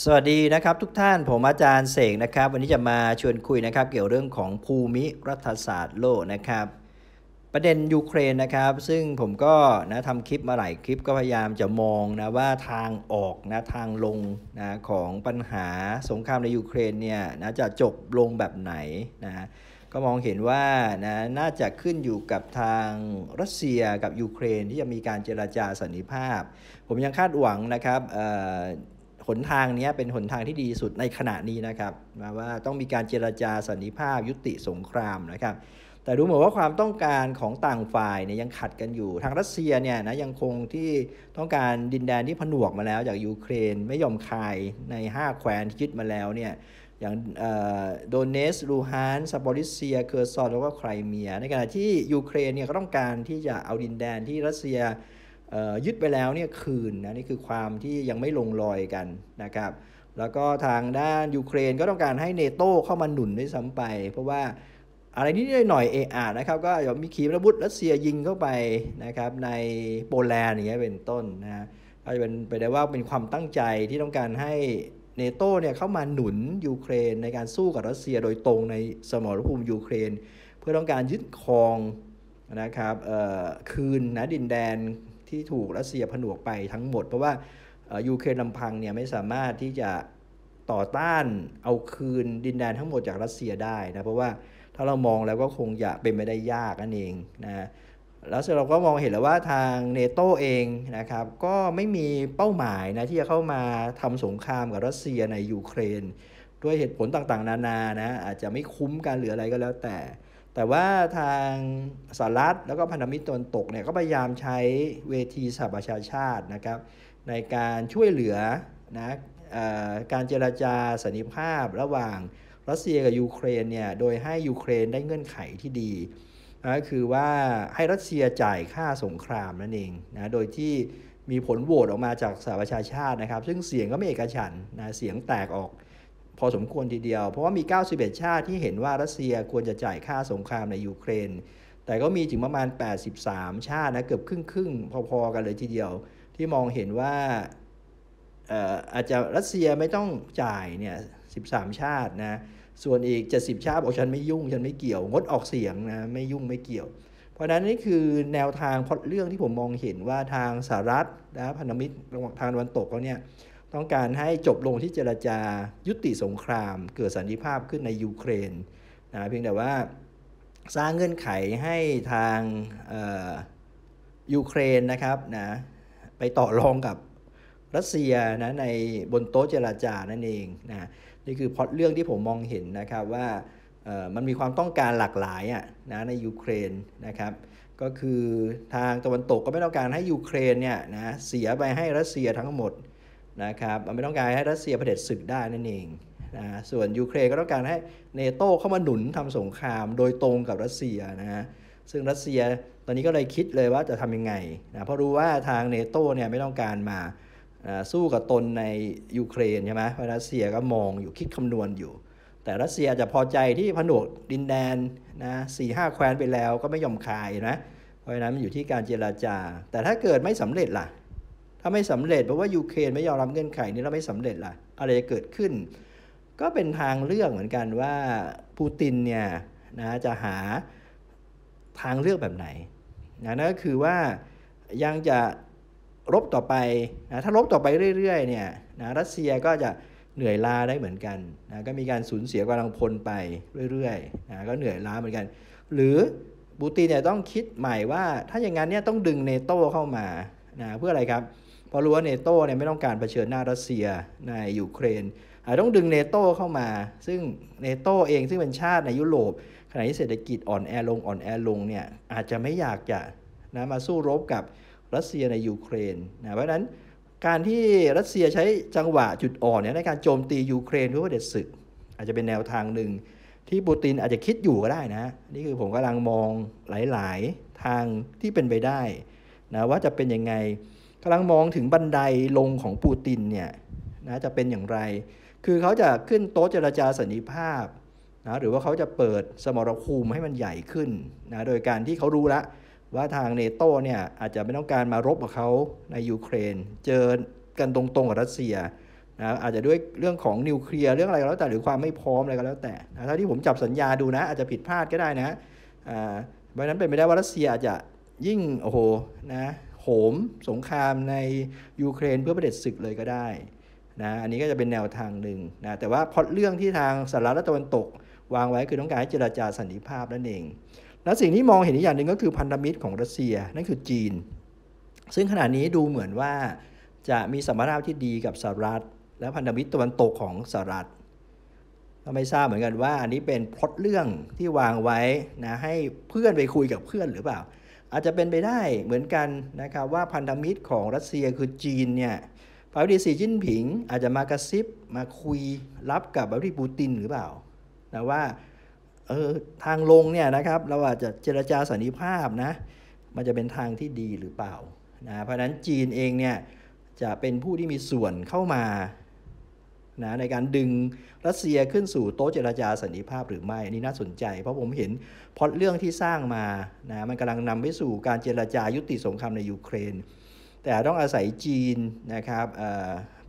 สวัสดีนะครับทุกท่านผมอาจารย์เสกนะครับ วันนี้จะมาชวนคุยนะครับ เกี่ยวเรื่องของภูมิรัฐศาสตร์โลกนะครับ ประเด็นยูเครนนะครับ ซึ่งผมก็นะทำคลิปมาหลายคลิปก็พยายามจะมองนะว่าทางออกนะทางลงนะของปัญหาสงครามในยูเครนเนี่ยนะจะจบลงแบบไหนนะก็มองเห็นว่านะน่าจะขึ้นอยู่กับทางรัสเซียกับยูเครนที่จะมีการเจราจาสันติภาพ ผมยังคาดหวังนะครับหนทางนี้เป็นหนทางที่ดีสุดในขณะนี้นะครับมาว่าต้องมีการเจรจาสันนิภาพยุติสงครามนะครับแต่ดูเหมือนว่าความต้องการของต่างฝ่ายเนี่ยยังขัดกันอยู่ทางรัสเซียเนี่ยนะยังคงที่ต้องการดินแดนที่ผนวกมาแล้วจากยูเครนไม่ยอมคายใน 5แคว้นที่ยึดมาแล้วเนี่ยอย่างโดเนสลูฮานซาบอริเซียเคอร์ซอนแล้วก็ไครเมียในขณะที่ยูเครนเนี่ยก็ต้องการที่จะเอาดินแดนที่รัสเซียยึดไปแล้วเนี่ยคืนนะนี่คือความที่ยังไม่ลงรอยกันนะครับแล้วก็ทางด้านยูเครนก็ต้องการให้เนโตเข้ามาหนุนด้วยซ้ำไป เพราะว่าอะไรนิดหน่อยเออานะครับก็ยมีขีปนาวุธรัสเซียยิงเข้าไปนะครับในโปแลนด์อย่างเงี้ยเป็นต้นนะก็จะเป็นไปได้ว่าเป็นความตั้งใจที่ต้องการให้เนโตเนี่ยเข้ามาหนุนยูเครนในการสู้กับรัสเซียโดยตรงในสมรภูมิยูเครน เพื่อต้องการยึดครองนะครับคืนนะดินแดนที่ถูกรัสเซียผนวกไปทั้งหมดเพราะว่ายูเครนลำพังเนี่ยไม่สามารถที่จะต่อต้านเอาคืนดินแดนทั้งหมดจากรัสเซียได้นะ เพราะว่าถ้าเรามองแล้วก็คงจะเป็นไม่ได้ยากนั่นเองนะแล้วเราก็มองเห็นแล้วว่าทางเนโตเองนะครับ ก็ไม่มีเป้าหมายนะที่จะเข้ามาทำสงครามกับรัสเซียในยูเครนด้วยเหตุผลต่างๆ นานานะอาจจะไม่คุ้มกันหรืออะไรก็แล้วแต่แต่ว่าทางสหรัฐแล้วก็พันธมิตรตนตกเนี่ยก็พยายามใช้เวทีสหประชาชาตินะครับในการช่วยเหลือนะการเจราจาสันนิภาพระหว่างรัสเซียกับยูเครนเนี่ยโดยให้ยูเครนได้เงื่อนไขที่ดีนะคือว่าให้รัสเซียจ่ายค่าสงครามนั่นเองนะโดยที่มีผลโหวตออกมาจากสหประชาชาตินะครับ ซึ่งเสียงก็ไม่เอกฉันนะเสียงแตกออกพอสมควรทีเดียว เพราะว่ามี 91 ชาติที่เห็นว่ารัสเซียควรจะจ่ายค่าสงครามในยูเครน แต่ก็มีถึงประมาณ 83 ชาตินะเกือบครึ่งครึ่งพอๆกันเลยทีเดียว ที่มองเห็นว่าอาจจะรัสเซียไม่ต้องจ่ายเนี่ย 13 ชาตินะส่วนอีก 70 ชาติบอกฉันไม่ยุ่งฉันไม่เกี่ยว งดออกเสียงนะไม่ยุ่งไม่เกี่ยว เพราะนั้นนี่คือแนวทางเรื่องที่ผมมองเห็นว่าทางสหรัฐและพันธมิตรทางตะวันตกเขาเนี่ยต้องการให้จบลงที่เจรจายุติสงคราม เกิดสันติภาพขึ้นในยูเครนนะเพียงแต่ว่าสร้างเงื่อนไขให้ทางยูเครนนะครับนะไปต่อรองกับรัสเซียนะในบนโต๊ะเจราจานั่นเองนะนี่คือพอดเรื่องที่ผมมองเห็นนะครับว่ามันมีความต้องการหลากหลายะนะในยูเครนนะครับก็คือทางตะวันตกก็ไม่ต้องการให้ยูเครนเนี่ยนะเสียไปให้รัสเซียทั้งหมดนะครับมันไม่ต้องการให้รัสเซียเผด็จศึกได้นั่นเองนะ ส่วนยูเครนก็ต้องการให้เนโตเข้ามาหนุนทำสงครามโดยตรงกับรัสเซียนะฮะซึ่งรัสเซียตอนนี้ก็เลยคิดเลยว่าจะทํำยังไงนะ เพราะรู้ว่าทางเนโตเนี่ยไม่ต้องการมาสู้กับตนในยูเครนใช่ไหมเพราะรัสเซียก็มองอยู่คิดคำนวณอยู่ แต่รัสเซียจะพอใจที่ผนวกดินแดนนะสี่ห้าแคว้นไปแล้วก็ไม่ยอมคายนะ เพราะฉะนั้นมันอยู่ที่การเจราจา แต่ถ้าเกิดไม่สำเร็จล่ะถ้าไม่สำเร็จเพราะว่ายูเครนไม่ยอมรับเงื่อนไขนี้เราไม่สำเร็จล่ะอะไรจะเกิดขึ้น ก็เป็นทางเลือกเหมือนกันว่าปูตินเนี่ยนะจะหาทางเลือกแบบไหนนะนั่นก็คือว่ายังจะรบต่อไปนะถ้ารบต่อไปเรื่อยๆเนี่ยนะรัสเซียก็จะเหนื่อยล้าได้เหมือนกันนะก็มีการสูญเสียกำลังพลไปเรื่อยๆนะก็เหนื่อยล้าเหมือนกัน หรือบูตินเนี่ยต้องคิดใหม่ว่าถ้าอย่างนั้นเนี่ยต้องดึงเนโตเข้ามานะเพื่ออะไรครับเพราะรู้ว่าเนโตเนี่ยไม่ต้องการรเผชิญหน้ารัสเซียในยูเครนอาจต้องดึงเนโตเข้ามา ซึ่งเนโตเองซึ่งเป็นชาติในยุโรป ขณะที่เศรษฐกิจอ่อนแอลง อ่อนแอลงเนี่ยอาจจะไม่อยากจะนะมาสู้รบกับรัสเซียในยูเครนนะเพราะฉะนั้นการที่รัสเซียใช้จังหวะจุดอ่อนเนี่ยในการโจมตียูเครนเพื่อเด็ดศึก อาจจะเป็นแนวทางหนึ่ง ที่ปูตินอาจจะคิดอยู่ก็ได้นะ นี่คือผมกำลังมองหลาย ๆ ทางที่เป็นไปได้นะว่าจะเป็นยังไงกำลังมองถึงบันไดลงของปูตินเนี่ยนะจะเป็นอย่างไร คือเขาจะขึ้นโต๊ะเจรจาสันนิภาพนะหรือว่าเขาจะเปิดสมรภูมิให้มันใหญ่ขึ้นนะโดยการที่เขารู้ละว่าทางเนโตเนี่ยอาจจะไม่ต้องการมารบกับเขาในยูเครน เจอกันตรงๆกับรัสเซียนะอาจจะด้วยเรื่องของนิวเคลียร์เรื่องอะไรก็แล้ว แต่หรือความไม่พร้อมอะไรก็แล้ว แต่นะถ้าที่ผมจับสัญญาดูนะอาจจะผิดพลาดก็ได้นะอ่าเพราะนั้นเป็นไปได้ว่ารัสเซียอาจจะยิ่งโอ้โหนะโหมสงครามในยูเครนเพื่อประเด็จศึกเลยก็ได้นะอันนี้ก็จะเป็นแนวทางหนึ่งนะแต่ว่าพอเรื่องที่ทางสหรัฐและตะวันตก วางไว้คือต้องการให้เจราจาสันติภาพนั่นเอง และสิ่งที่มองเห็นอีกอย่างหนึ่งก็คือพันธมิตรของรัสเซียนั่นคือจีน ซึ่งขณะนี้ดูเหมือนว่าจะมีสมรรถภาพที่ดีกับสหรัฐ และพันธมิตรตะวันตกของสหรัฐก็ไม่ทราบเหมือนกันว่าอันนี้เป็นพล็อตเรื่องที่วางไว้นะให้เพื่อนไปคุยกับเพื่อนหรือเปล่าอาจจะเป็นไปได้เหมือนกันนะครับว่าพันธมิตรของรัสเซียคือจีนเนี่ยพระวดีสีจิ้นผิงอาจจะมากระซิบ มาคุยรับกับบรวิีปูตินหรือเปล่านะว่าเออทางลงเนี่ยนะครับเราอาจจะเจรจาสันนิภาพนะมันจะเป็นทางที่ดีหรือเปล่านะเพราะนั้นจีนเองเนี่ยจะเป็นผู้ที่มีส่วนเข้ามานะในการดึงรัสเซียขึ้นสู่โต๊ะเจราจาสันติภาพหรือไม่ อันนี้น่าสนใจ เพราะผมเห็นพราะเรื่องที่สร้างมานะมันกำลังนำไปสู่การเจราจายุติสงครามในยูเครนแต่ต้องอาศัยจีนนะครับ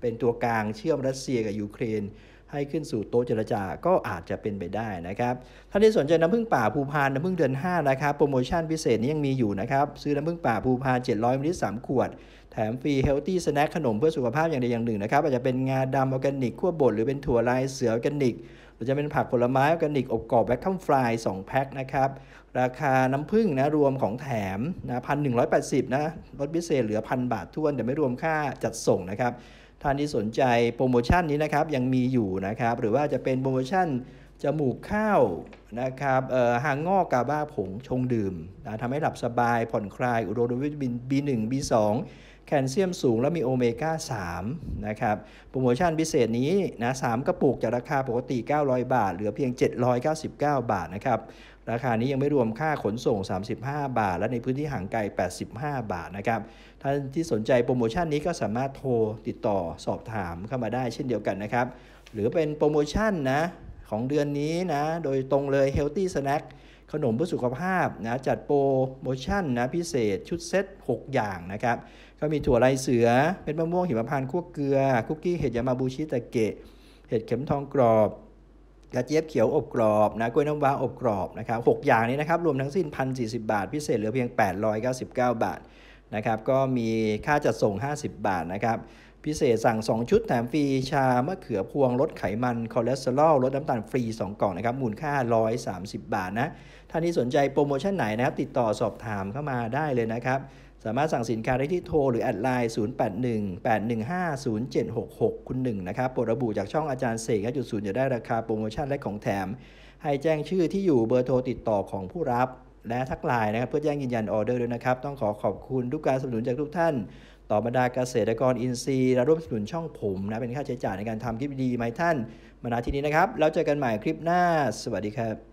เป็นตัวกลางเชื่อมรัสเซียกับยูเครนให้ขึ้นสู่โต๊ะเจรจาก็อาจจะเป็นไปได้นะครับ ท่านที่สนใจน้ำพึ่งป่าภูพานน้ำพึ่งเดือน5นะครับ โปรโมชั่นพิเศษนี้ยังมีอยู่นะครับ ซื้อน้ำพึ่งป่าภูพาน700มิลลิสามขวด แถมฟรีเฮลตี้สแน็คขนมเพื่อสุขภาพอย่างใดอย่างหนึ่งนะครับ อาจจะเป็นงาดำออแกนิกขั้วบดหรือเป็นถั่วลายเสือออแกนิกหรือจะเป็นผักผลไม้ออแกนิกอบกรอบแบ็คทัมฟราย2แพ็คนะครับราคาน้ำผึ้งนะรวมของแถมนะพันหนึ่งร้อยแปดสิบนะลดพิเศษเหลือพันบาททวนแต่ไม่รวมค่าจัดส่งนะครับท่านที่สนใจโปรโมชั่นนี้นะครับยังมีอยู่นะครับหรือว่าจะเป็นโปรโมชั่นจมูกข้าวนะครับหางงอกกาบ้าผงชงดื่มนะทำให้หลับสบายผ่อนคลายอุดมด้วยวิตามิน B1 B2 แคลเซียมสูงและมีโอเมก้า 3 นะครับโปรโมชั่นพิเศษนี้นะสกระปุกจากราคาปกติ 900 บาท เหลือเพียง 799 บาทนะครับ ราคานี้ยังไม่รวมค่าขนส่ง 35 บาท และในพื้นที่ห่างไกล 85 บาทนะครับท่านที่สนใจโปรโมชั่นนี้ก็สามารถโทรติดต่อสอบถามเข้ามาได้เช่นเดียวกันนะครับ หรือเป็นโปรโมชั่นนะของเดือนนี้นะโดยตรงเลย Healthy Snack ขนมเพื่อสุขภาพนะจัดโปรโมชั่นนะพิเศษชุดเซ็ต6 อย่างนะครับ ก็มีถั่วไรเสือเป็นมะม่วงหิมพานต์คั่วเกลือ คุกกี้ เห็ดยามาบูชิตะเกะ เห็ดเข็มทองกรอบ กระเจี๊ยบเขียวอบกรอบนะกล้วยน้ำว้าอบกรอบนะครับหอย่างนี้นะครับรวมทั้งสิ้น1,040 บาท พิเศษเหลือเพียง 899 บาทนะครับ ก็มีค่าจัดส่ง 50 บาทนะครับพิเศษสั่ง 2 ชุดแถมฟรีชา มะเขือพวง ลดไขมันคอเลสเตอรอลลดน้ำตาลฟรี 2กล่องนะครับมูลค่า 130 บาทนะท่านที่สนใจโปรโมชั่นไหนนะครับติดต่อสอบถามเข้ามาได้เลยนะครับ สามารถสั่งสินค้าได้ที่โทรหรือแอดไลน์ 0818150766คุณหนึ่งนะครับโปรดระบุจากช่องอาจารย์เสกจุดศูนย์จะได้ราคาโปรโมชั่นและของแถมให้แจ้งชื่อที่อยู่เบอร์โทรติดต่อของผู้รับและทักไลน์นะครับ เพื่อแจ้งยืนยันออเดอร์ด้วยนะครับ ต้องขอขอบคุณทุกการสนับสนุนจากทุกท่าน ต่อบรรดาเกษตรกรอินทรีย์และร่วมสนับสนุนช่องผมนะเป็นค่าใช้จ่ายในการทำคลิปดีไหมท่าน มาณที่นี้นะครับ แล้วเจอกันใหม่คลิปหน้าสวัสดีครับ